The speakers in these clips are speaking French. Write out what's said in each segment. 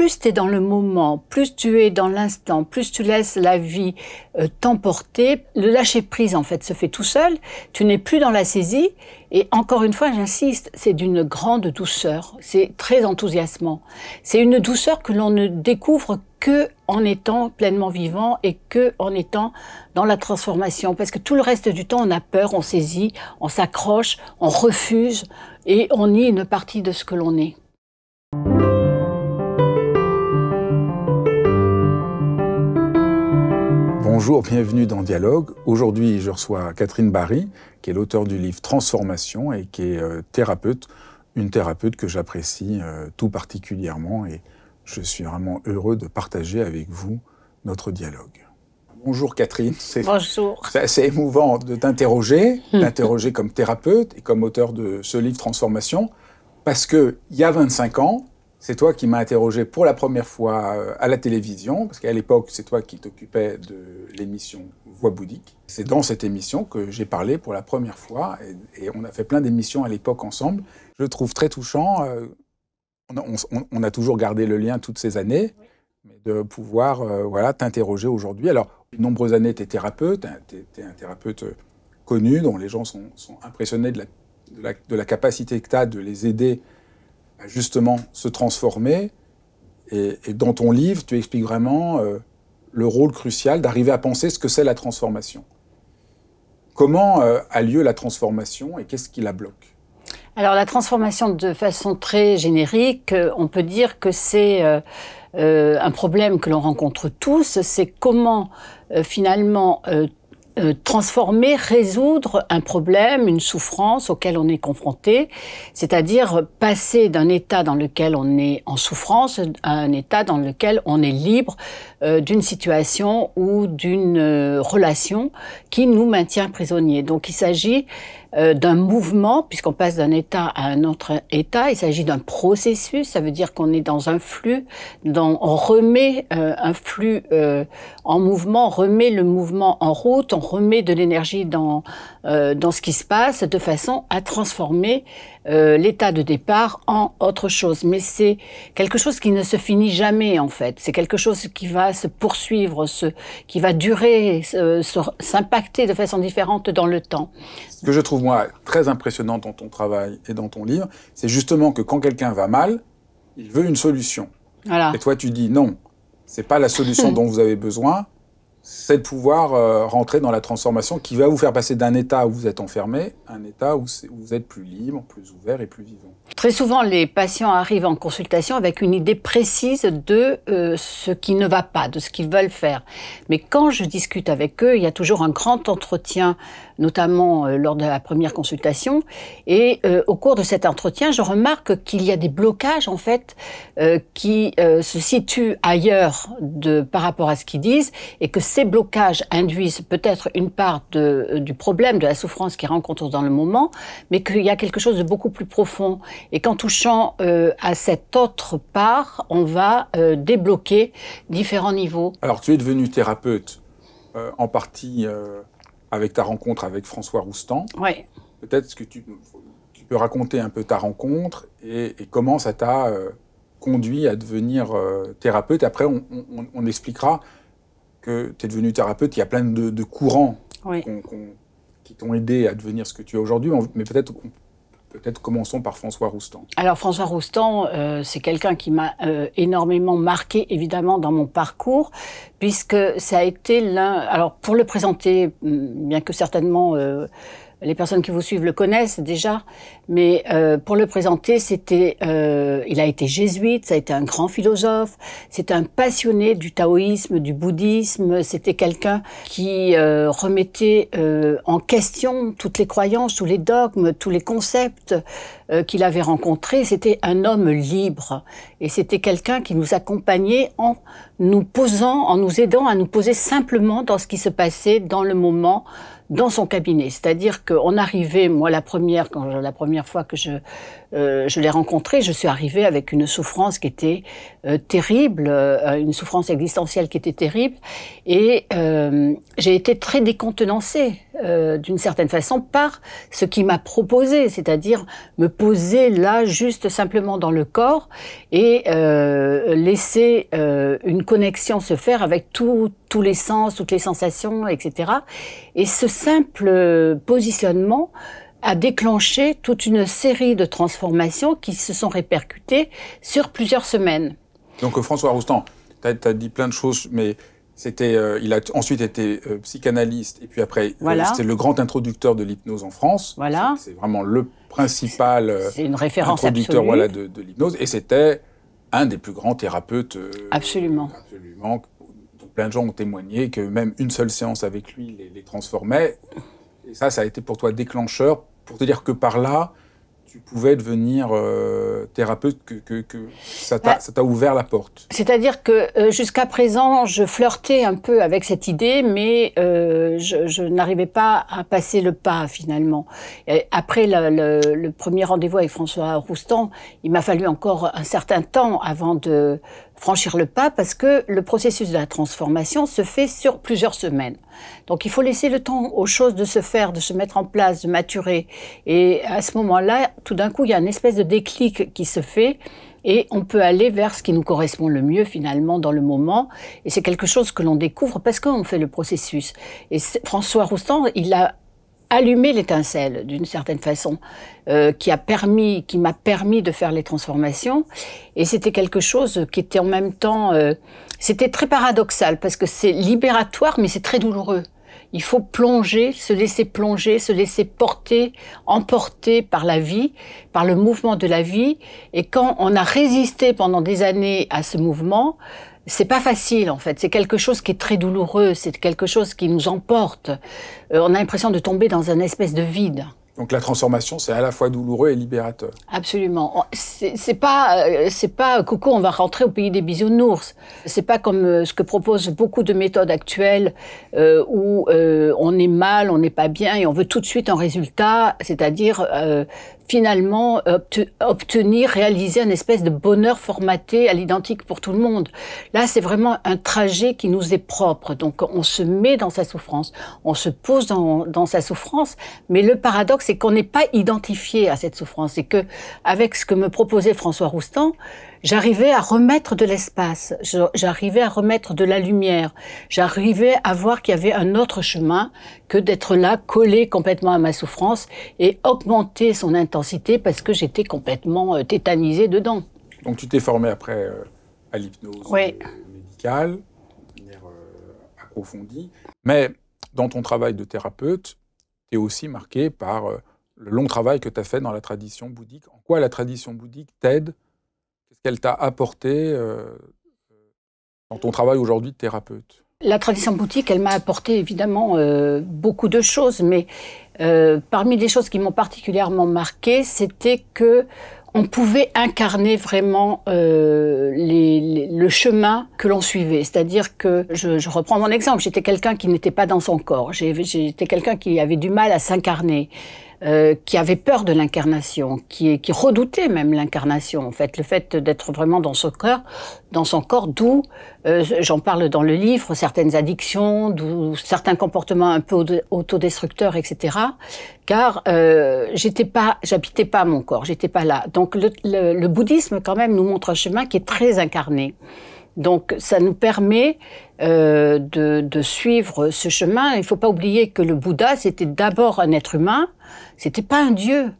plus tu es dans le moment, plus tu es dans l'instant, plus tu laisses la vie euh, t'emporter, le lâcher prise en fait se fait tout seul, tu n'es plus dans la saisie et encore une fois j'insiste, c'est d'une grande douceur, c'est très enthousiasmant. C'est une douceur que l'on ne découvre que en étant pleinement vivant et que en étant dans la transformation parce que tout le reste du temps on a peur, on saisit, on s'accroche, on refuse et on nie une partie de ce que l'on est. Bonjour, bienvenue dans Dialogue. Aujourd'hui, je reçois Catherine Barry, qui est l'auteur du livre Transformation et qui est euh, thérapeute, une thérapeute que j'apprécie euh, tout particulièrement et je suis vraiment heureux de partager avec vous notre dialogue. Bonjour Catherine. Bonjour. C'est assez émouvant de t'interroger, d'interroger comme thérapeute et comme auteur de ce livre Transformation, parce qu'il y a 25 ans, c'est toi qui m'as interrogé pour la première fois euh, à la télévision, parce qu'à l'époque, c'est toi qui t'occupais de l'émission Voix bouddhique. C'est dans cette émission que j'ai parlé pour la première fois, et, on a fait plein d'émissions à l'époque ensemble. Je trouve très touchant. Euh, on a, toujours gardé le lien toutes ces années, de pouvoir euh, voilà, t'interroger aujourd'hui. Alors, de nombreuses années, tu es thérapeute, hein, tu es, un thérapeute connu, dont les gens sont, impressionnés de la, de, la, de la capacité que tu as de les aider justement se transformer. Et, dans ton livre, tu expliques vraiment euh, le rôle crucial d'arriver à penser ce que c'est la transformation. Comment euh, a lieu la transformation et qu'est-ce qui la bloque Alors la transformation, de façon très générique, euh, on peut dire que c'est un problème que l'on rencontre tous, c'est comment finalement euh, transformer, résoudre un problème, une souffrance auquel on est confronté, c'est-à-dire passer d'un état dans lequel on est en souffrance à un état dans lequel on est libre euh, d'une situation ou d'une euh, relation qui nous maintient prisonniers. Donc il s'agit euh, d'un mouvement, puisqu'on passe d'un état à un autre état, il s'agit d'un processus, ça veut dire qu'on est dans un flux, dont on remet un flux en mouvement, on remet le mouvement en route, on remet de l'énergie dans, dans ce qui se passe de façon à transformer euh, l'état de départ en autre chose. Mais c'est quelque chose qui ne se finit jamais en fait. C'est quelque chose qui va se poursuivre, qui va durer, euh, s'impacter de façon différente dans le temps. Ce que je trouve moi très impressionnant dans ton travail et dans ton livre, c'est justement que quand quelqu'un va mal, il veut une solution. Et toi tu dis non, c'est pas la solution dont vous avez besoin c'est de pouvoir euh, rentrer dans la transformation qui va vous faire passer d'un état où vous êtes enfermé à un état où, vous êtes plus libre, plus ouvert et plus vivant. Très souvent, les patients arrivent en consultation avec une idée précise de euh, ce qui ne va pas, de ce qu'ils veulent faire. Mais quand je discute avec eux, il y a toujours un grand entretien notamment euh, lors de la première consultation. Et euh, au cours de cet entretien, je remarque qu'il y a des blocages en fait euh, qui se situent ailleurs de, par rapport à ce qu'ils disent, et que ces blocages induisent peut-être une part du problème, de la souffrance qu'ils rencontrent dans le moment, mais qu'il y a quelque chose de beaucoup plus profond. Et qu'en touchant à cette autre part, on va débloquer différents niveaux. Alors tu es devenu thérapeute en partie avec ta rencontre avec François Roustan. Peut-être que tu, peux raconter un peu ta rencontre et, comment ça t'a euh, conduit à devenir euh, thérapeute. Après, on, expliquera que tu es devenu thérapeute. Il y a plein de, courants qui t'ont aidé à devenir ce que tu es aujourd'hui, mais peut-être Peut-être commençons par François Roustan. Alors François Roustan, euh, c'est quelqu'un qui m'a euh, énormément marqué évidemment dans mon parcours, puisque ça a été l'un... Alors pour le présenter, mm, bien que certainement... Euh, les personnes qui vous suivent le connaissent déjà, mais euh, pour le présenter, c'était, euh, il a été jésuite, ça a été un grand philosophe, c'est un passionné du taoïsme, du bouddhisme, c'était quelqu'un qui euh, remettait en question toutes les croyances, tous les dogmes, tous les concepts qu'il avait rencontrés. C'était un homme libre et c'était quelqu'un qui nous accompagnait en nous posant, en nous aidant à nous poser simplement dans ce qui se passait dans le moment dans son cabinet. C'est-à-dire qu'on arrivait, moi la première, quand la première fois que je euh, je l'ai rencontré, je suis arrivée avec une souffrance qui était euh, terrible, euh, une souffrance existentielle qui était terrible, et j'ai été très décontenancée d'une certaine façon par ce qui m'a proposé, c'est-à-dire me poser là juste simplement dans le corps et laisser une connexion se faire avec tous les sens, toutes les sensations, etc. Et ce simple positionnement a déclenché toute une série de transformations qui se sont répercutées sur plusieurs semaines. Donc euh, François Roustan, tu as, dit plein de choses, mais c'était, euh, il a ensuite été euh, psychanalyste, et puis après, voilà. c'était le grand introducteur de l'hypnose en France. Voilà. C'est vraiment le principal une référence introducteur voilà, de, l'hypnose, et c'était un des plus grands thérapeutes. absolument. Absolument. Plein de gens ont témoigné que même une seule séance avec lui les, les transformait. Et ça, ça a été pour toi déclencheur pour te dire que par là, tu pouvais devenir euh, thérapeute, que, bah, ça t'a ouvert la porte C'est-à-dire que euh, jusqu'à présent, je flirtais un peu avec cette idée, mais euh, je, n'arrivais pas à passer le pas finalement. après le, le, premier rendez-vous avec François Roustan, il m'a fallu encore un certain temps avant de franchir le pas parce que le processus de la transformation se fait sur plusieurs semaines. Donc il faut laisser le temps aux choses de se faire, de se mettre en place, de maturer. Et à ce moment-là, tout d'un coup, il y a une espèce de déclic qui se fait et on peut aller vers ce qui nous correspond le mieux finalement dans le moment. Et c'est quelque chose que l'on découvre parce qu'on fait le processus. Et François Roustan, il a allumer l'étincelle d'une certaine façon, euh, qui a permis, qui m'a permis de faire les transformations. Et c'était quelque chose qui était en même temps, euh, c'était très paradoxal parce que c'est libératoire, mais c'est très douloureux. Il faut plonger, se laisser plonger, se laisser porter, emporter par la vie, par le mouvement de la vie. Et quand on a résisté pendant des années à ce mouvement, c'est pas facile en fait. C'est quelque chose qui est très douloureux. C'est quelque chose qui nous emporte. Euh, on a l'impression de tomber dans un espèce de vide. Donc la transformation, c'est à la fois douloureux et libérateur. Absolument. C'est pas, euh, c'est pas, euh, coucou, on va rentrer au pays des bisounours. C'est pas comme ce que proposent beaucoup de méthodes actuelles où on est mal, on n'est pas bien et on veut tout de suite un résultat, c'est-à-dire finalement obtenir, réaliser un espèce de bonheur formaté à l'identique pour tout le monde. Là, c'est vraiment un trajet qui nous est propre. Donc, on se met dans sa souffrance, on se pose dans, sa souffrance. Mais le paradoxe, c'est qu'on n'est pas identifié à cette souffrance. C'est que, avec ce que me proposait François Roustan, j'arrivais à remettre de l'espace, j'arrivais à remettre de la lumière, j'arrivais à voir qu'il y avait un autre chemin que d'être là, collé complètement à ma souffrance et augmenter son intensité parce que j'étais complètement euh, tétanisé dedans. Donc tu t'es formé après euh, à l'hypnose euh, médicale, manière approfondie, mais dans ton travail de thérapeute, tu es aussi marqué par le long travail que tu as fait dans la tradition bouddhique. En quoi la tradition bouddhique t'aide qu'elle t'a apporté euh, dans ton travail aujourd'hui de thérapeute La tradition boutique, elle m'a apporté évidemment euh, beaucoup de choses, mais euh, parmi les choses qui m'ont particulièrement marquée, c'était que on pouvait incarner vraiment le chemin que l'on suivait. C'est-à-dire que, je, reprends mon exemple, j'étais quelqu'un qui n'était pas dans son corps, j'étais quelqu'un qui avait du mal à s'incarner. Euh, qui avait peur de l'incarnation, qui, redoutait même l'incarnation, en fait, le fait d'être vraiment dans son corps, dans son corps, d'où euh, j'en parle dans le livre, certaines addictions, d'où certains comportements un peu autodestructeurs, etc. Car euh, j'étais pas, j'habitais pas mon corps, j'étais pas là. Donc le bouddhisme quand même nous montre un chemin qui est très incarné. Donc ça nous permet euh, de, de, suivre ce chemin. Il ne faut pas oublier que le Bouddha, c'était d'abord un être humain, c'était pas un dieu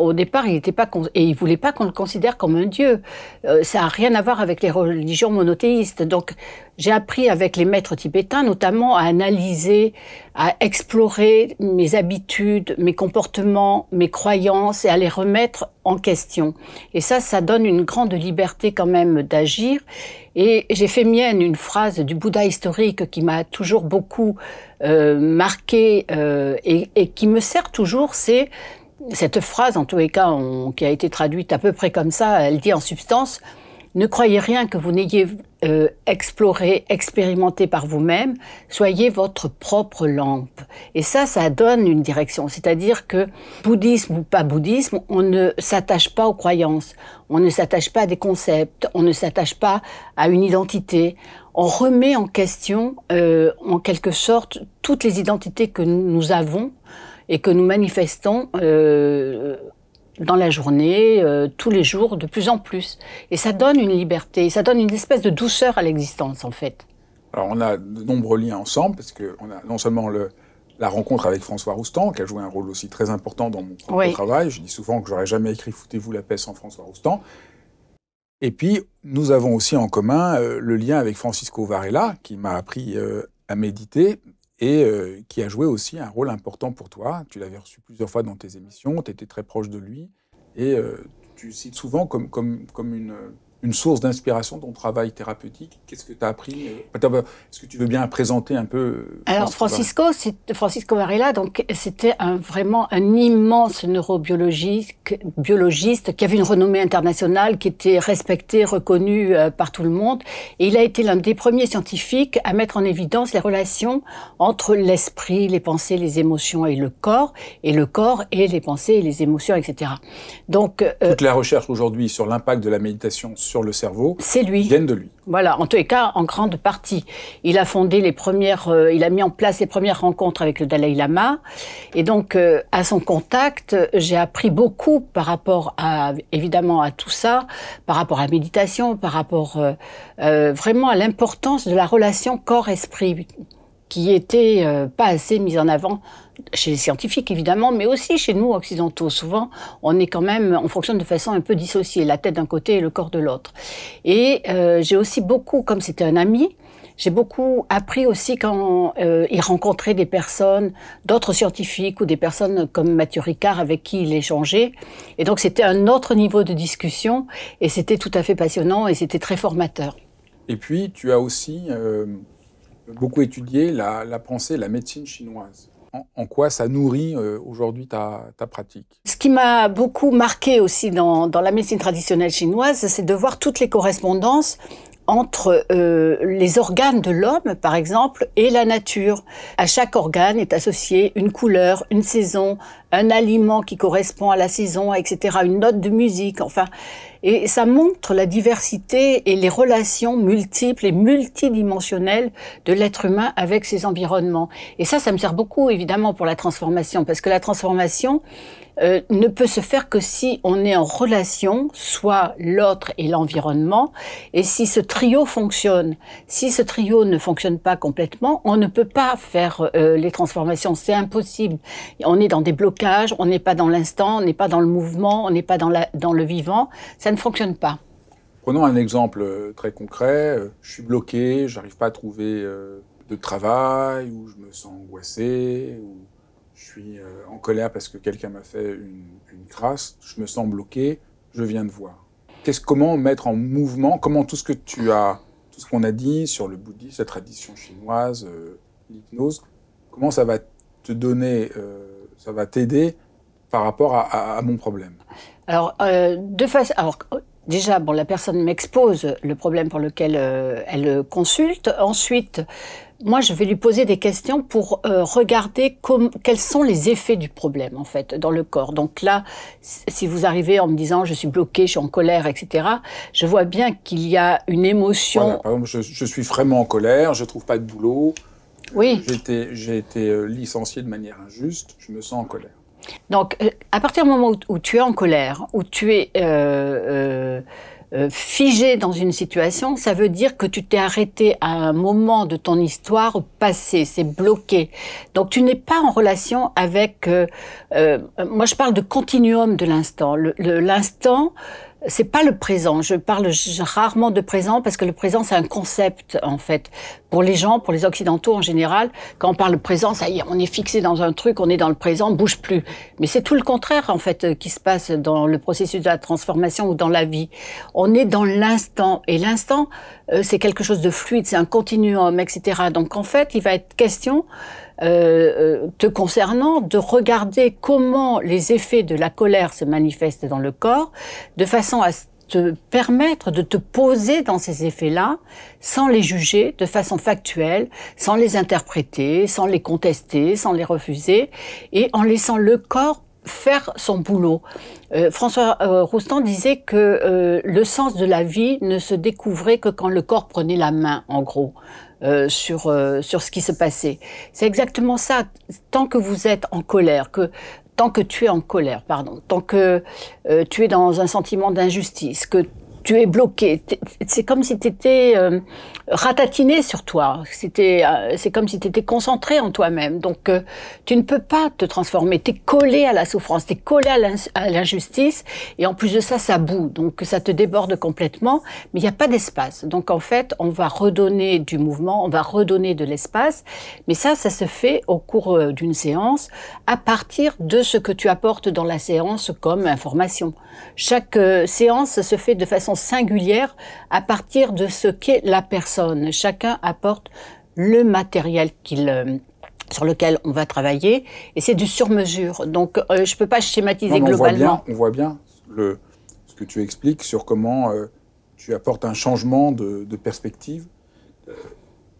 au départ, il n'était pas et il voulait pas qu'on le considère comme un dieu. Euh, ça n'a rien à voir avec les religions monothéistes. Donc, j'ai appris avec les maîtres tibétains, notamment, à analyser, à explorer mes habitudes, mes comportements, mes croyances et à les remettre en question. Et ça, ça donne une grande liberté quand même d'agir. Et j'ai fait mienne une phrase du Bouddha historique qui m'a toujours beaucoup euh, marqué euh, et, et qui me sert toujours, c'est cette phrase, en tous les cas, qui a été traduite à peu près comme ça, elle dit en substance Ne croyez rien que vous n'ayez euh, exploré, expérimenté par vous-même, soyez votre propre lampe. Et ça, ça donne une direction. C'est-à-dire que, bouddhisme ou pas bouddhisme, on ne s'attache pas aux croyances, on ne s'attache pas à des concepts, on ne s'attache pas à une identité. On remet en question, euh, en quelque sorte, toutes les identités que nous avons et que nous manifestons euh, dans la journée, euh, tous les jours, de plus en plus. Et ça donne une liberté, ça donne une espèce de douceur à l'existence, en fait. Alors, on a de nombreux liens ensemble, parce qu'on a non seulement la rencontre avec François Roustan, qui a joué un rôle aussi très important dans mon travail. Je dis souvent que j'aurais jamais écrit Foutez-vous la paix sans François Roustan. Et puis, nous avons aussi en commun euh, le lien avec Francisco Varela, qui m'a appris à méditer, et euh, qui a joué aussi un rôle important pour toi. Tu l'avais reçu plusieurs fois dans tes émissions, tu étais très proche de lui, et euh, tu cites souvent comme, comme, comme une une source d'inspiration dans ton travail thérapeutique Qu'est-ce que tu as appris euh, bah, Est-ce que tu veux bien présenter un peu euh, Alors Francisco, Francisco Varela, donc c'était un, vraiment un immense neurobiologiste qui avait une renommée internationale, qui était respecté, reconnu euh, par tout le monde. Et il a été l'un des premiers scientifiques à mettre en évidence les relations entre l'esprit, les pensées, les émotions et le corps, et le corps et les pensées et les émotions, etc. Donc toute la recherche aujourd'hui sur l'impact de la méditation sur le cerveau c'est lui. viennent de lui. Voilà, en tous les cas, en grande partie. Il a fondé les premières, euh, il a mis en place les premières rencontres avec le Dalai Lama. Et donc, euh, à son contact, j'ai appris beaucoup par rapport à, évidemment, à tout ça, par rapport à la méditation, par rapport euh, vraiment à l'importance de la relation corps-esprit, qui était pas assez mise en avant chez les scientifiques évidemment, mais aussi chez nous occidentaux. Souvent, on est quand même, on fonctionne de façon un peu dissociée, la tête d'un côté et le corps de l'autre. Et euh, j'ai aussi beaucoup, comme c'était un ami, j'ai beaucoup appris aussi quand euh, il rencontrait des personnes, d'autres scientifiques ou des personnes comme Mathieu Ricard avec qui il échangeait. Et donc c'était un autre niveau de discussion et c'était tout à fait passionnant et c'était très formateur. Et puis tu as aussi euh, beaucoup étudié la, la pensée, la médecine chinoise en, quoi ça nourrit euh, aujourd'hui ta, pratique Ce qui m'a beaucoup marqué aussi dans, la médecine traditionnelle chinoise, c'est de voir toutes les correspondances entre euh, les organes de l'homme, par exemple, et la nature. À chaque organe est associée une couleur, une saison, un aliment qui correspond à la saison, etc., une note de musique. Enfin, et ça montre la diversité et les relations multiples et multidimensionnelles de l'être humain avec ses environnements. Et ça, ça me sert beaucoup, évidemment, pour la transformation, parce que la transformation, euh, ne peut se faire que si on est en relation, soit l'autre et l'environnement, et si ce trio fonctionne. Si ce trio ne fonctionne pas complètement, on ne peut pas faire euh, les transformations, c'est impossible. On est dans des blocages, on n'est pas dans l'instant, on n'est pas dans le mouvement, on n'est pas dans, le vivant, ça ne fonctionne pas. Prenons un exemple euh, très concret, je suis bloqué, n'arrive pas à trouver de travail, ou je me sens angoissé, ou je suis euh, en colère parce que quelqu'un m'a fait une, une, crasse, je me sens bloqué, je viens de voir. Qu'est-ce, comment mettre en mouvement, comment tout ce que tu as, tout ce qu'on a dit sur le bouddhisme, la tradition chinoise, euh, l'hypnose, comment ça va te donner, euh, ça va t'aider par rapport à, mon problème Alors, de face, alors déjà, bon, la personne m'expose le problème pour lequel elle consulte. Ensuite, moi, je vais lui poser des questions pour euh, regarder quels sont les effets du problème, en fait, dans le corps. Donc là, si vous arrivez en me disant je suis bloqué, je suis en colère, etc., je vois bien qu'il y a une émotion. par exemple, je, suis vraiment en colère, je ne trouve pas de boulot. Oui. J'ai été euh, licencié de manière injuste, je me sens en colère. Donc, euh, à partir du moment où, tu es en colère, où tu es euh, euh, figé dans une situation, ça veut dire que tu t'es arrêté à un moment de ton histoire passé, c'est bloqué. Donc, tu n'es pas en relation avec... moi, je parle de continuum de l'instant. L'instant c'est pas le présent. Je parle rarement de présent parce que le présent c'est un concept en fait pour les gens, pour les occidentaux en général. Quand on parle présent, ça y est, on est fixé dans un truc, on est dans le présent, on bouge plus. Mais c'est tout le contraire en fait euh, qui se passe dans le processus de la transformation ou dans la vie. On est dans l'instant et l'instant euh, c'est quelque chose de fluide, c'est un continuum, etc. Donc en fait, il va être question euh, euh, te concernant de regarder comment les effets de la colère se manifestent dans le corps, de façon à te permettre de te poser dans ces effets-là sans les juger de façon factuelle, sans les interpréter, sans les contester, sans les refuser, et en laissant le corps faire son boulot. Euh, François euh, Roustan disait que euh, le sens de la vie ne se découvrait que quand le corps prenait la main, en gros, sur, sur ce qui se passait. C'est exactement ça. Tant que vous êtes en colère, que tant que tu es en colère, pardon, tant que tu es dans un sentiment d'injustice, que tu es bloqué. C'est comme si tu étais euh, ratatiné sur toi. C'était, euh, c'est comme si tu étais concentré en toi-même. Donc, euh, tu ne peux pas te transformer. Tu es collé à la souffrance, tu es collé à l'injustice. Et en plus de ça, ça boue. Donc, ça te déborde complètement. Mais il n'y a pas d'espace. Donc, en fait, on va redonner du mouvement, on va redonner de l'espace. Mais ça, ça se fait au cours d'une séance à partir de ce que tu apportes dans la séance comme information. Chaque séance se fait de façon singulière à partir de ce qu'est la personne. Chacun apporte le matériel qu'il euh, sur lequel on va travailler, et c'est du sur-mesure. Donc, euh, je ne peux pas schématiser globalement. On voit bien, on voit bien le, ce que tu expliques sur comment euh, tu apportes un changement de, perspective.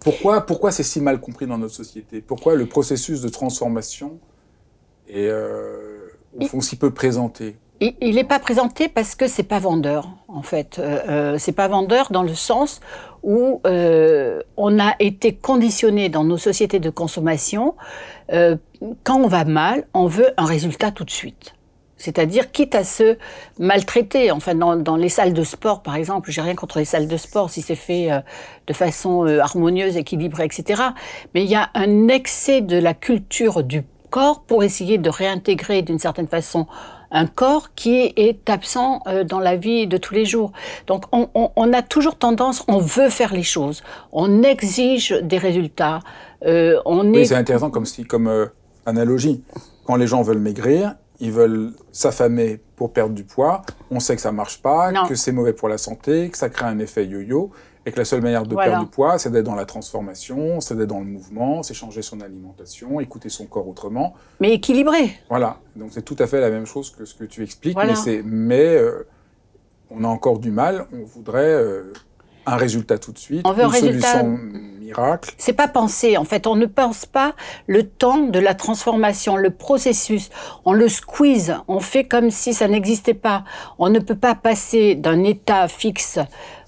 pourquoi, pourquoi c'est si mal compris dans notre société Pourquoi le processus de transformation est, au fond, si peu présenté il n'est pas présenté parce que c'est pas vendeur en fait. Euh, euh c'est pas vendeur dans le sens où euh, on a été conditionné dans nos sociétés de consommation. Euh, quand on va mal, on veut un résultat tout de suite. C'est-à-dire, quitte à se maltraiter, enfin dans, les salles de sport par exemple, j'ai rien contre les salles de sport si c'est fait de façon harmonieuse, équilibrée, etc. Mais il y a un excès de la culture du corps pour essayer de réintégrer d'une certaine façon un corps qui est absent euh, dans la vie de tous les jours. Donc on, a toujours tendance, on veut faire les choses, on exige des résultats. Euh, c'est intéressant comme, comme euh, analogie. Quand les gens veulent maigrir, ils veulent s'affamer pour perdre du poids. On sait que ça marche pas, que c'est mauvais pour la santé, que ça crée un effet yo-yo que la seule manière de perdre du poids, c'est d'être dans la transformation, c'est d'être dans le mouvement, c'est changer son alimentation, écouter son corps autrement. Mais équilibré. Voilà. Donc c'est tout à fait la même chose que ce que tu expliques, mais mais, mais euh, on a encore du mal. On voudrait euh, un résultat tout de suite, un résultat... miracle. C'est pas penser. En fait, on ne pense pas le temps de la transformation, le processus. On le squeeze. On fait comme si ça n'existait pas. On ne peut pas passer d'un état fixe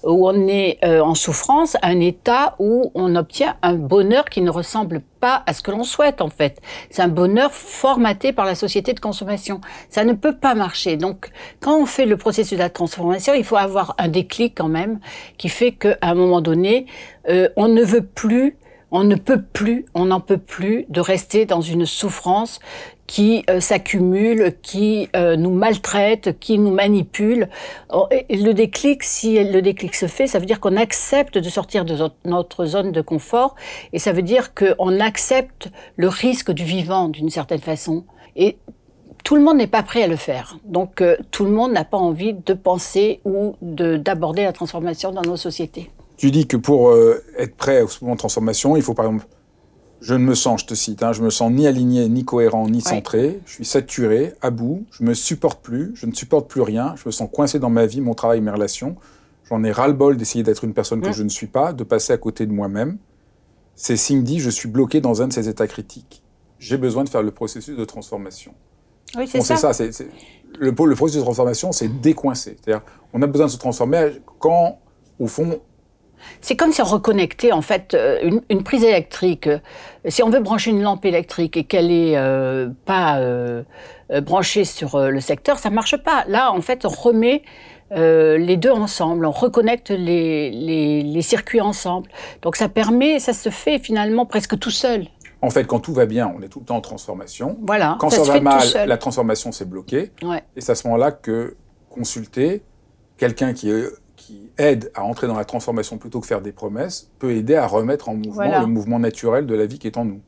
où on est euh, en souffrance, un état où on obtient un bonheur qui ne ressemble pas à ce que l'on souhaite en fait. C'est un bonheur formaté par la société de consommation. Ça ne peut pas marcher. Donc quand on fait le processus de la transformation, il faut avoir un déclic quand même qui fait qu'à un moment donné, euh, on ne veut plus on ne peut plus, on n'en peut plus de rester dans une souffrance qui euh, s'accumulent, qui euh, nous maltraitent, qui nous manipulent. Oh, le déclic, si le déclic se fait, ça veut dire qu'on accepte de sortir de notre zone de confort et ça veut dire qu'on accepte le risque du vivant d'une certaine façon. Et tout le monde n'est pas prêt à le faire. Donc euh, tout le monde n'a pas envie de penser ou d'aborder la transformation dans nos sociétés. Tu dis que pour être prêt au moment de transformation, il faut par exemple je ne me sens, je te cite, hein, je me sens ni aligné, ni cohérent, ni centré. Je suis saturé, à bout. Je me supporte plus. Je ne supporte plus rien. Je me sens coincé dans ma vie, mon travail, mes relations. J'en ai ras-le-bol d'essayer d'être une personne que mm. je ne suis pas, de passer à côté de moi-même. C'est dit. je suis bloqué dans un de ces états critiques. J'ai besoin de faire le processus de transformation. Oui, c'est ça. Le, le, processus de transformation, c'est décoincer. C'est-à-dire, on a besoin de se transformer quand, au fond, c'est comme si on reconnectait en fait euh, une, prise électrique. Euh, si on veut brancher une lampe électrique et qu'elle est euh, pas branchée sur le secteur, ça marche pas. Là, en fait, on remet les deux ensemble, on reconnecte les, circuits ensemble. Donc ça permet, ça se fait finalement presque tout seul. En fait, quand tout va bien, on est tout le temps en transformation. Voilà. Quand ça, va mal, la transformation s'est bloquée. Ouais. Et c'est à ce moment-là que consulter quelqu'un qui est qui aide à entrer dans la transformation plutôt que faire des promesses peut aider à remettre en mouvement le mouvement naturel de la vie qui est en nous.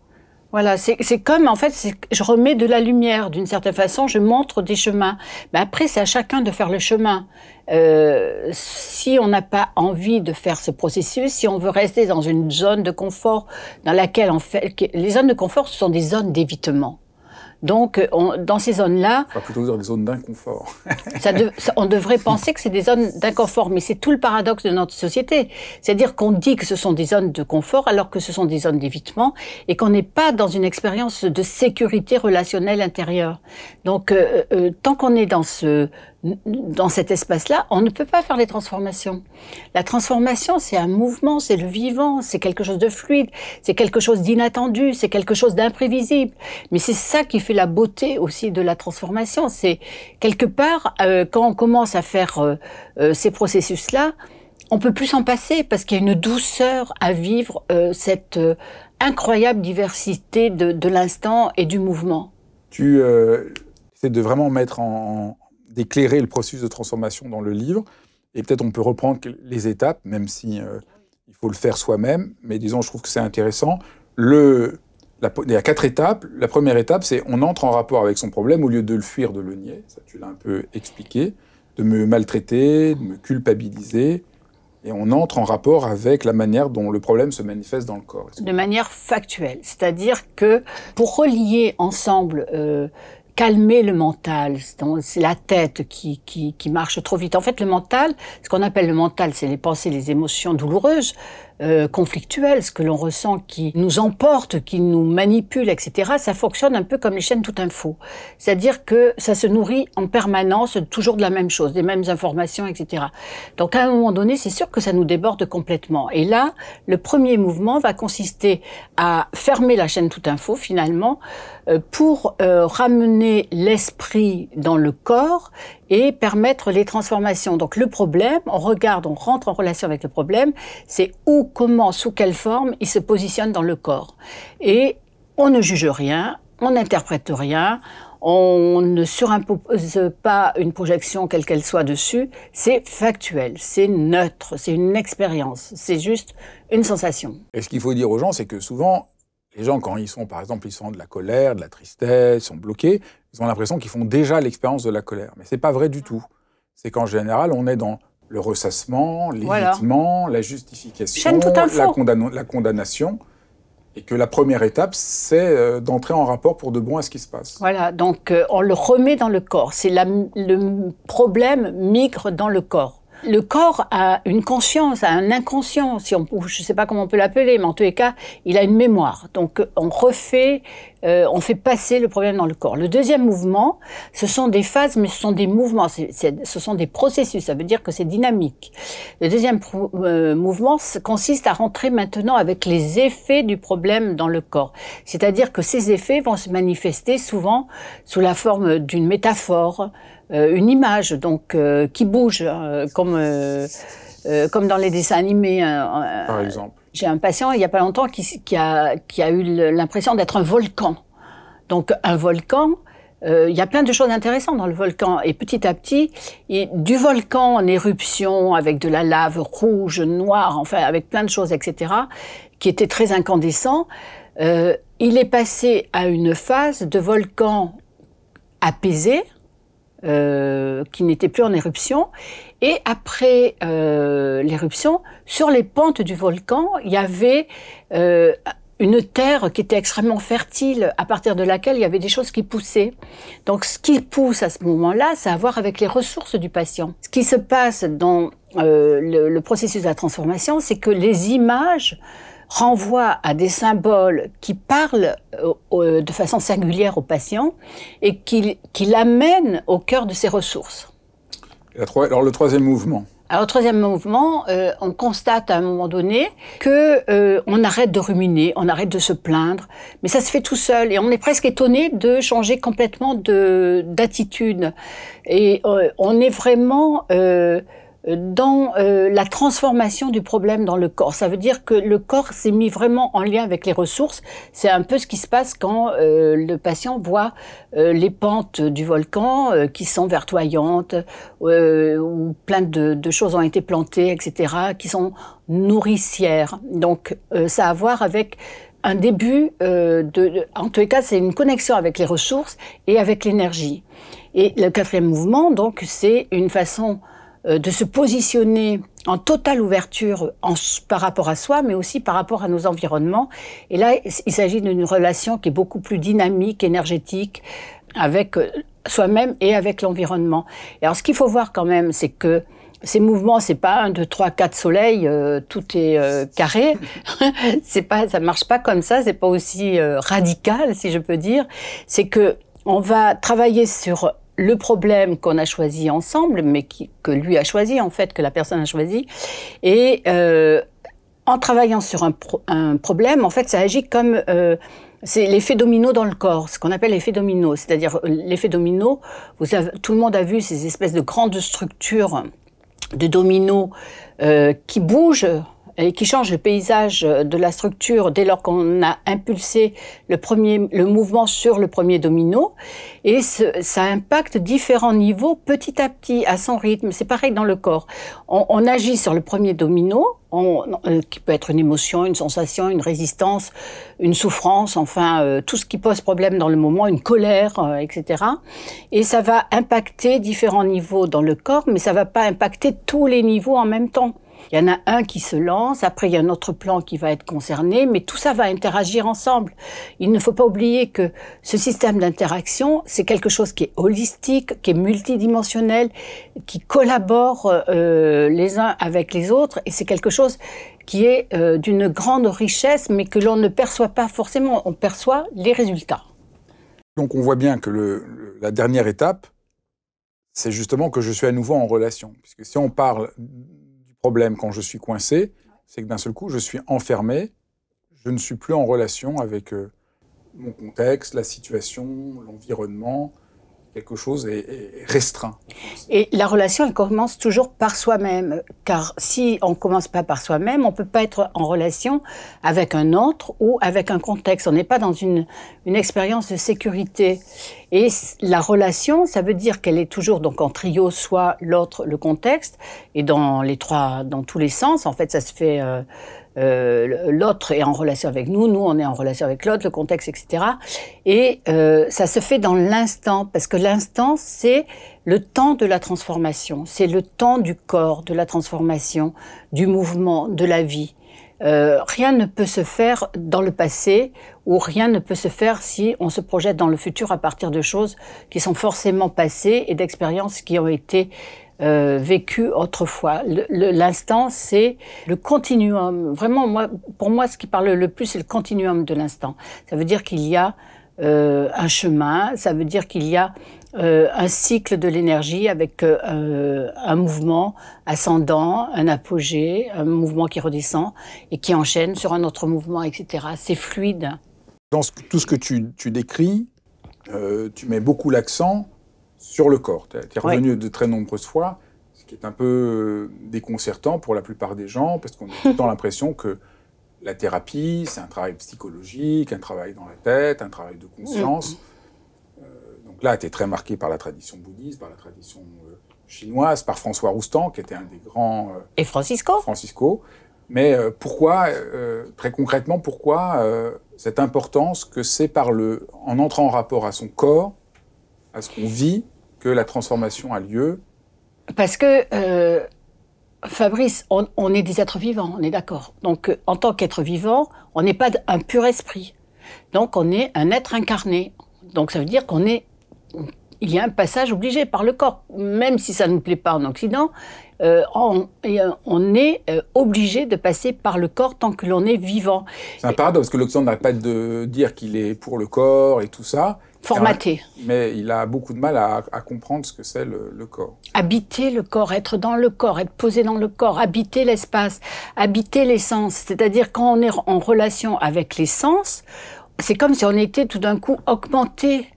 Voilà, c'est comme en fait, je remets de la lumière d'une certaine façon, je montre des chemins. Mais après, c'est à chacun de faire le chemin. Euh, si on n'a pas envie de faire ce processus, si on veut rester dans une zone de confort dans laquelle en fait, les zones de confort, ce sont des zones d'évitement. Donc, euh, dans ces zones-là. va plutôt dire des zones d'inconfort. on devrait penser que c'est des zones d'inconfort, mais c'est tout le paradoxe de notre société. C'est-à-dire qu'on dit que ce sont des zones de confort alors que ce sont des zones d'évitement et qu'on n'est pas dans une expérience de sécurité relationnelle intérieure. Donc, euh, euh, tant qu'on est dans ce dans cet espace-là, on ne peut pas faire les transformations. La transformation, c'est un mouvement, c'est le vivant, c'est quelque chose de fluide, c'est quelque chose d'inattendu, c'est quelque chose d'imprévisible. Mais c'est ça qui fait la beauté aussi de la transformation. C'est quelque part, euh, quand on commence à faire euh, euh, ces processus-là, on peut plus s'en passer parce qu'il y a une douceur à vivre cette incroyable diversité de, de l'instant et du mouvement. Tu c'est de vraiment mettre en, d'éclairer le processus de transformation dans le livre. Et peut-être on peut reprendre les étapes, même si euh, il faut le faire soi-même. Mais disons, je trouve que c'est intéressant. Le, il y a quatre étapes. La première étape, c'est on entre en rapport avec son problème au lieu de le fuir, de le nier. Ça, tu l'as un peu expliqué. De me maltraiter, de me culpabiliser. Et on entre en rapport avec la manière dont le problème se manifeste dans le corps. De manière factuelle. C'est-à-dire que pour relier ensemble euh, calmer le mental. C'est la tête qui, qui, marche trop vite. En fait, le mental, ce qu'on appelle le mental, c'est les pensées, les émotions douloureuses, euh, conflictuelles, ce que l'on ressent qui nous emporte, qui nous manipule, etc. Ça fonctionne un peu comme les chaînes tout info. C'est-à-dire que ça se nourrit en permanence toujours de la même chose, des mêmes informations, etc. Donc à un moment donné, c'est sûr que ça nous déborde complètement. Et là, le premier mouvement va consister à fermer la chaîne tout info finalement, euh, pour euh, ramener l'esprit dans le corps et permettre les transformations. Donc le problème, on regarde, on rentre en relation avec le problème, c'est où, comment, sous quelle forme il se positionne dans le corps. Et on ne juge rien, on n'interprète rien, on ne surimpose pas une projection quelle qu'elle soit dessus, c'est factuel, c'est neutre, c'est une expérience, c'est juste une sensation. Et ce qu'il faut dire aux gens, c'est que souvent, les gens, quand ils sont, par exemple, ils sont de la colère, de la tristesse, ils sont bloqués, ils ont l'impression qu'ils font déjà l'expérience de la colère. Mais ce n'est pas vrai du tout. C'est qu'en général, on est dans le ressassement, l'évitement, la justification, la, condamnation. Et que la première étape, c'est euh, d'entrer en rapport pour de bon à ce qui se passe. Voilà, donc euh, on le remet dans le corps. C'est le problème migre dans le corps le corps a une conscience, a un inconscient, si on, je ne sais pas comment on peut l'appeler, mais en tous les cas, il a une mémoire. Donc on refait euh, on fait passer le problème dans le corps. Le deuxième mouvement, ce sont des phases, mais ce sont des mouvements, ce sont des processus, ça veut dire que c'est dynamique. Le deuxième euh, mouvement consiste à rentrer maintenant avec les effets du problème dans le corps. C'est-à-dire que ces effets vont se manifester souvent sous la forme d'une métaphore, euh, une image donc qui bouge, comme, comme dans les dessins animés. Hein, Par exemple. J'ai un patient il n'y a pas longtemps qui, a, qui a, eu l'impression d'être un volcan. Donc un volcan, euh, il y a plein de choses intéressantes dans le volcan. Et petit à petit, du volcan en éruption, avec de la lave rouge, noire, enfin avec plein de choses, etc., qui était très incandescent, euh, il est passé à une phase de volcan apaisé, euh, qui n'était plus en éruption. Et après euh, l'éruption, sur les pentes du volcan, il y avait euh, une terre qui était extrêmement fertile, à partir de laquelle il y avait des choses qui poussaient. Donc ce qui pousse à ce moment-là, ça a à voir avec les ressources du patient. Ce qui se passe dans le processus de la transformation, c'est que les images renvoie à des symboles qui parlent euh, de façon singulière au patient et qui, qui l'amènent au cœur de ses ressources. Alors le troisième mouvement. Alors, troisième mouvement, euh, on constate à un moment donné que euh, on arrête de ruminer, on arrête de se plaindre, mais ça se fait tout seul et on est presque étonné de changer complètement d'attitude et on est vraiment dans euh, la transformation du problème dans le corps. Ça veut dire que le corps s'est mis vraiment en lien avec les ressources. C'est un peu ce qui se passe quand euh, le patient voit euh, les pentes du volcan qui sont vertoyantes, où plein de, de, choses ont été plantées, etc., qui sont nourricières. Donc ça a à voir avec un début, de, de, en tous les cas, c'est une connexion avec les ressources et avec l'énergie. Et le quatrième mouvement, donc, c'est une façon euh, de se positionner en totale ouverture en, par rapport à soi, mais aussi par rapport à nos environnements. Et là, il s'agit d'une relation qui est beaucoup plus dynamique, énergétique, avec euh, soi-même et avec l'environnement. Et alors, ce qu'il faut voir quand même, c'est que ces mouvements, c'est pas un, deux, trois, quatre soleils, euh, tout est carré. c'est pas, ça marche pas comme ça. C'est pas aussi radical, si je peux dire. C'est que on va travailler sur le problème qu'on a choisi ensemble, mais que lui a choisi en fait, que la personne a choisi, et euh, en travaillant sur un, problème, en fait, ça agit comme euh, c'est l'effet domino dans le corps, ce qu'on appelle l'effet domino. C'est-à-dire l'effet domino, vous tout le monde a vu ces espèces de grandes structures de dominos euh, qui bougent et qui change le paysage euh, de la structure dès lors qu'on a impulsé le premier, le mouvement sur le premier domino. Et ça impacte différents niveaux petit à petit à son rythme. C'est pareil dans le corps. On, agit sur le premier domino, on, euh, qui peut être une émotion, une sensation, une résistance, une souffrance, enfin euh, tout ce qui pose problème dans le moment, une colère, etc. Et ça va impacter différents niveaux dans le corps, mais ça va pas impacter tous les niveaux en même temps. Il y en a un qui se lance, après il y a un autre plan qui va être concerné, mais tout ça va interagir ensemble. Il ne faut pas oublier que ce système d'interaction, c'est quelque chose qui est holistique, qui est multidimensionnel, qui collabore euh, les uns avec les autres, et c'est quelque chose qui est euh, d'une grande richesse, mais que l'on ne perçoit pas forcément, on perçoit les résultats. Donc on voit bien que la dernière étape, c'est justement que je suis à nouveau en relation. Puisque si on parle problème quand je suis coincé, c'est que d'un seul coup, je suis enfermé, je ne suis plus en relation avec euh, mon contexte, la situation, l'environnement, quelque chose est, restreint. Et la relation, elle commence toujours par soi-même, car si on ne commence pas par soi-même, on ne peut pas être en relation avec un autre ou avec un contexte. On n'est pas dans une, une expérience de sécurité. Et la relation, ça veut dire qu'elle est toujours donc en trio, soit l'autre, le contexte, et dans les trois, dans tous les sens. En fait, ça se fait. Euh, euh, l'autre est en relation avec nous, nous on est en relation avec l'autre, le contexte, etc. Et euh, ça se fait dans l'instant, parce que l'instant, c'est le temps de la transformation, c'est le temps du corps, de la transformation, du mouvement, de la vie. Euh, rien ne peut se faire dans le passé ou rien ne peut se faire si on se projette dans le futur à partir de choses qui sont forcément passées et d'expériences qui ont été euh, vécu autrefois. L'instant, c'est le continuum. Vraiment, pour moi, ce qui parle le plus, c'est le continuum de l'instant. Ça veut dire qu'il y a euh, un chemin, ça veut dire qu'il y a euh, un cycle de l'énergie avec un mouvement ascendant, un apogée, un mouvement qui redescend et qui enchaîne sur un autre mouvement, etc. C'est fluide. Dans tout ce que tu décris, tu mets beaucoup l'accent sur le corps. Tu es revenu de très nombreuses fois, ce qui est un peu euh, déconcertant pour la plupart des gens, parce qu'on a tout le temps l'impression que la thérapie, c'est un travail psychologique, un travail dans la tête, un travail de conscience. Mm. Euh, donc là, tu es très marqué par la tradition bouddhiste, par la tradition euh, chinoise, par François Roustan, qui était un des grands... Et Francisco Francisco. Mais pourquoi, très concrètement, pourquoi cette importance que c'est par le, en entrant en rapport à son corps, à ce qu'on vit, que la transformation a lieu Parce que, euh, Fabrice, on, est des êtres vivants, on est d'accord. Donc, euh, en tant qu'être vivant, on n'est pas un pur esprit. Donc, on est un être incarné. Donc, ça veut dire qu'on est. Il y a un passage obligé par le corps. Même si ça ne plaît pas en Occident, euh, on, est obligé de passer par le corps tant que l'on est vivant. C'est un parce que l'Occident n'arrête pas de dire qu'il est pour le corps et tout ça formaté. Mais il a beaucoup de mal à, comprendre ce que c'est le, corps. Habiter le corps, être dans le corps, être posé dans le corps, habiter l'espace, habiter les sens. C'est-à-dire quand on est en relation avec les sens, c'est comme si on était tout d'un coup augmenté.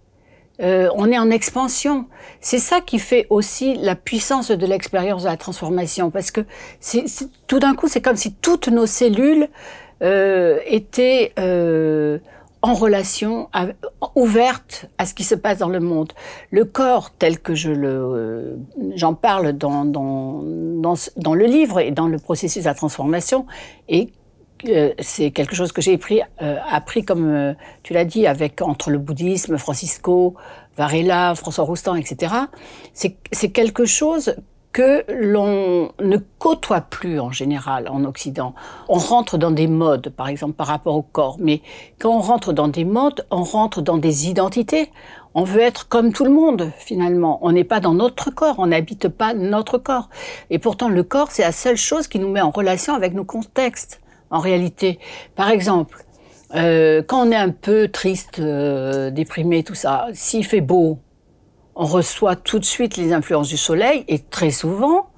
Euh, on est en expansion. C'est ça qui fait aussi la puissance de l'expérience de la transformation, parce que c'est tout d'un coup, c'est comme si toutes nos cellules euh, étaient euh, en relation, ouverte à ce qui se passe dans le monde. Le corps, tel que je le, euh, j'en parle dans, dans, dans, le livre et dans le processus de la transformation, et euh, c'est quelque chose que j'ai appris, euh, appris comme tu l'as dit, avec entre le bouddhisme, Francisco, Varela, François Roustan, etc. C'est quelque chose que l'on ne côtoie plus en général en Occident. On rentre dans des modes, par exemple, par rapport au corps, mais quand on rentre dans des modes, on rentre dans des identités. On veut être comme tout le monde, finalement. On n'est pas dans notre corps, on n'habite pas notre corps. Et pourtant, le corps, c'est la seule chose qui nous met en relation avec nos contextes, en réalité. Par exemple, euh, quand on est un peu triste, euh, déprimé, tout ça, s'il fait beau, on reçoit tout de suite les influences du soleil et très souvent,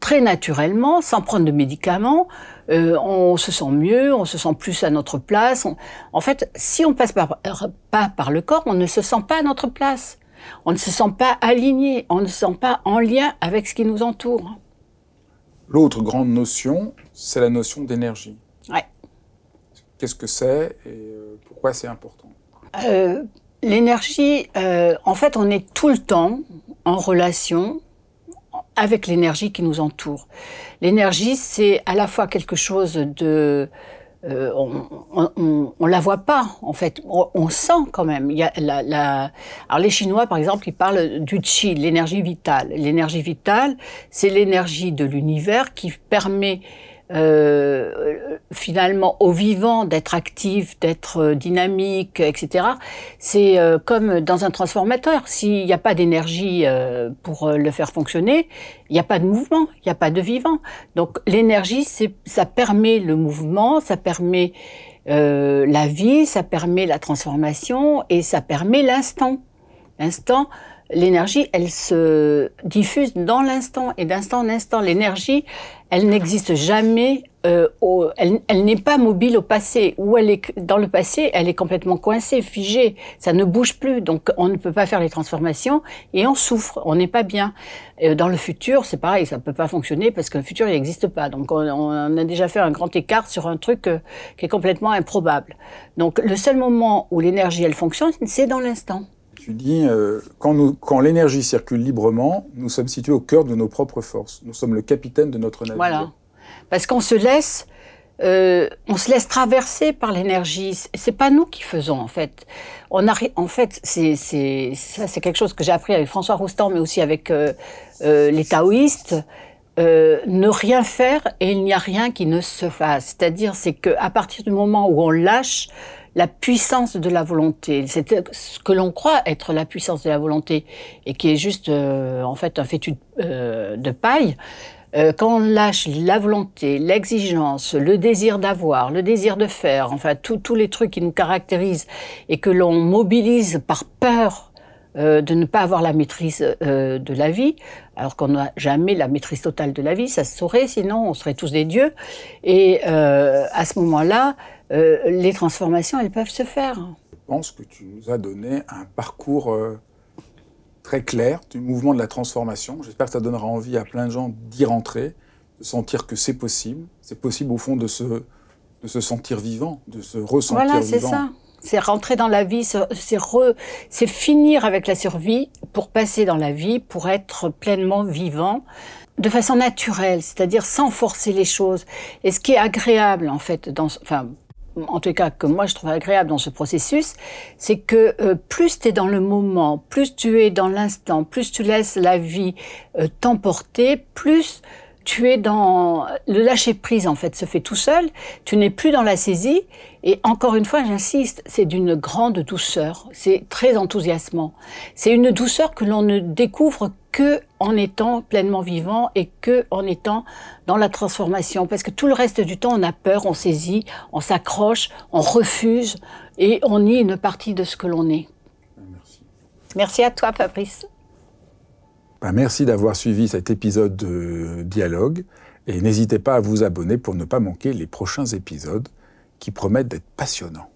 très naturellement, sans prendre de médicaments, euh, on se sent mieux, on se sent plus à notre place. en fait, si on passe par, euh, pas par le corps, on ne se sent pas à notre place. On ne se sent pas aligné, on ne se sent pas en lien avec ce qui nous entoure. L'autre grande notion, c'est la notion d'énergie. Ouais. Qu'est-ce que c'est et euh, pourquoi c'est important L'énergie, euh, en fait, on est tout le temps en relation avec l'énergie qui nous entoure. L'énergie, c'est à la fois quelque chose de... Euh, on, on, la voit pas, en fait. On, sent quand même. Il y a la, Alors les Chinois, par exemple, ils parlent du qi, l'énergie vitale. L'énergie vitale, c'est l'énergie de l'univers qui permet euh, finalement au vivant, d'être actif, d'être euh, dynamique, etc. C'est euh, comme dans un transformateur. S'il n'y a pas d'énergie euh, pour le faire fonctionner, il n'y a pas de mouvement, il n'y a pas de vivant. Donc l'énergie, ça permet le mouvement, ça permet la vie, ça permet la transformation et ça permet l'instant. L'instant, l'énergie, elle se diffuse dans l'instant et d'instant en instant. L'énergie, elle n'existe jamais, euh, elle, n'est pas mobile au passé. Ou elle est dans le passé, elle est complètement coincée, figée, ça ne bouge plus. Donc on ne peut pas faire les transformations et on souffre, on n'est pas bien. Euh, dans le futur, c'est pareil, ça ne peut pas fonctionner parce que le futur n'existe pas. Donc on, a déjà fait un grand écart sur un truc euh, qui est complètement improbable. Donc le seul moment où l'énergie elle fonctionne, c'est dans l'instant tu dis, euh, quand, quand l'énergie circule librement, nous sommes situés au cœur de nos propres forces. Nous sommes le capitaine de notre navire. Voilà. Parce qu'on se laisse, euh, on se laisse traverser par l'énergie. C'est pas nous qui faisons, en fait. On en fait, c'est, ça, c'est quelque chose que j'ai appris avec François Roustan, mais aussi avec euh, les taoïstes. ne rien faire et il n'y a rien qui ne se fasse. C'est-à-dire, c'est qu'à partir du moment où on lâche, la puissance de la volonté. C'est ce que l'on croit être la puissance de la volonté et qui est juste euh, en fait un fétu euh, de paille. Euh, quand on lâche la volonté, l'exigence, le désir d'avoir, le désir de faire, enfin tous les trucs qui nous caractérisent et que l'on mobilise par peur de ne pas avoir la maîtrise de la vie, alors qu'on n'a jamais la maîtrise totale de la vie, ça se saurait, sinon on serait tous des dieux. Et à ce moment-là, euh, les transformations, elles peuvent se faire. Je pense que tu nous as donné un parcours euh, très clair du mouvement de la transformation. J'espère que ça donnera envie à plein de gens d'y rentrer, de sentir que c'est possible. C'est possible au fond de se, de se sentir vivant, de se ressentir vivant. Voilà, c'est ça. C'est rentrer dans la vie, c'est finir avec la survie pour passer dans la vie, pour être pleinement vivant de façon naturelle, c'est-à-dire sans forcer les choses. Et ce qui est agréable, en fait, dans, enfin, en tout cas que moi je trouve agréable dans ce processus, c'est que euh, plus tu es dans le moment, plus tu es dans l'instant, plus tu laisses la vie euh, t'emporter, plus tu es dans le lâcher prise en fait se fait tout seul, tu n'es plus dans la saisie et encore une fois j'insiste, c'est d'une grande douceur, c'est très enthousiasmant. C'est une douceur que l'on ne découvre que en étant pleinement vivant et que en étant dans la transformation. Parce que tout le reste du temps, on a peur, on saisit, on s'accroche, on refuse et on nie une partie de ce que l'on est. Merci. à toi, Fabrice. Ben, merci d'avoir suivi cet épisode de Dialogue et n'hésitez pas à vous abonner pour ne pas manquer les prochains épisodes qui promettent d'être passionnants.